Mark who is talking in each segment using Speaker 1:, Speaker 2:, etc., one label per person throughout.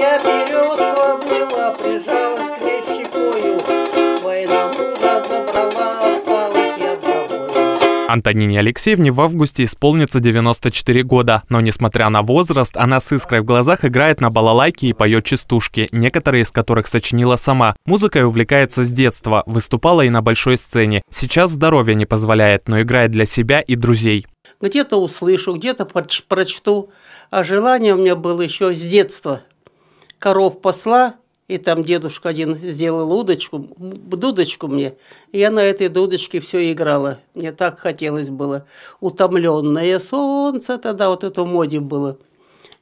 Speaker 1: Моя березка была, прижалась к ней Война мужа забрала, осталась я домой. Антонине Алексеевне в августе исполнится 94 года, но, несмотря на возраст, она с искрой в глазах играет на балалайке и поет частушки, некоторые из которых сочинила сама. Музыкой увлекается с детства, выступала и на большой сцене. Сейчас здоровье не позволяет, но играет для себя и друзей
Speaker 2: где-то услышу, где-то прочту. А желание у меня было еще с детства коров посла, и там дедушка один сделал удочку, дудочку мне, и я на этой дудочке все играла. Мне так хотелось было. Утомленное солнце тогда вот это моде было.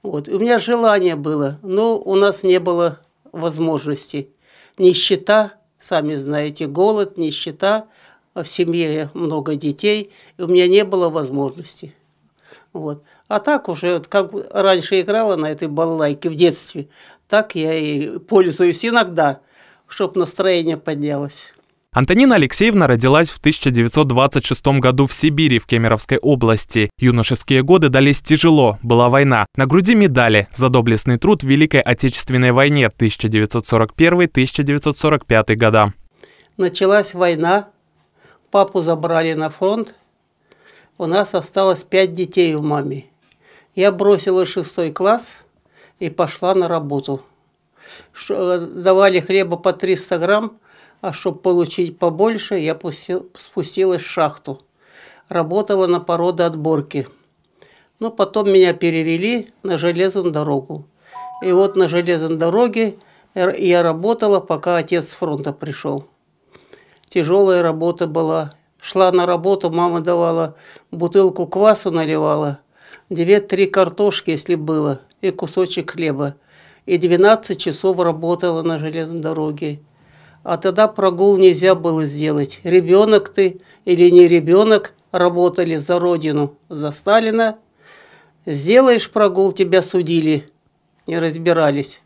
Speaker 2: Вот. у меня желание было, но у нас не было возможности. Нищета, сами знаете, голод, нищета, а в семье много детей, и у меня не было возможности. Вот. А так уже, вот как раньше играла на этой балалайке в детстве, так я и пользуюсь иногда, чтобы настроение поднялось.
Speaker 1: Антонина Алексеевна родилась в 1926 году в Сибири, в Кемеровской области. Юношеские годы дались тяжело, была война. На груди медали за доблестный труд в Великой Отечественной войне 1941-1945 года.
Speaker 2: Началась война, папу забрали на фронт, у нас осталось пять детей у маме. Я бросила шестой класс, и пошла на работу. Э, давали хлеба по 300 грамм, а чтобы получить побольше, я спустилась в шахту. Работала на породоотборке. Но ну, потом меня перевели на железную дорогу. И вот на железной дороге я работала, пока отец с фронта пришел. Тяжелая работа была. Шла на работу, мама давала бутылку квасу наливала, две-три картошки, если было – и кусочек хлеба. И 12 часов работала на железной дороге. А тогда прогул нельзя было сделать. Ребенок ты или не ребенок, работали за родину, за Сталина. Сделаешь прогул, тебя судили, не разбирались.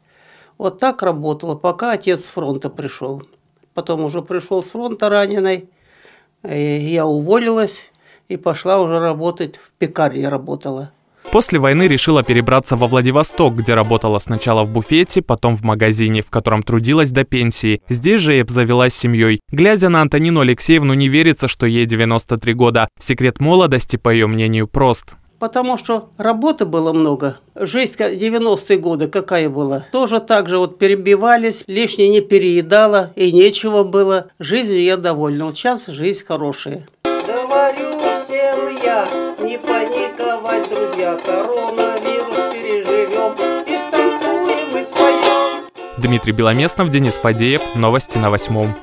Speaker 2: Вот так работала, пока отец с фронта пришел. Потом уже пришел с фронта раненый, я уволилась и пошла уже работать, в пекарне работала.
Speaker 1: После войны решила перебраться во Владивосток, где работала сначала в буфете, потом в магазине, в котором трудилась до пенсии. Здесь же и обзавелась семьей. Глядя на Антонину Алексеевну, не верится, что ей 93 года. Секрет молодости, по ее мнению, прост
Speaker 2: потому что работы было много. Жизнь 90-е годы какая была? Тоже так же вот перебивались, лишнее не переедала и нечего было. Жизнью я довольна. Вот сейчас жизнь хорошая. Говорю земля. Не паниковать, друзья, коронавирус
Speaker 1: переживем. И станцуем, и споем. Дмитрий Беломестнов, Денис Фадеев. Новости на восьмом.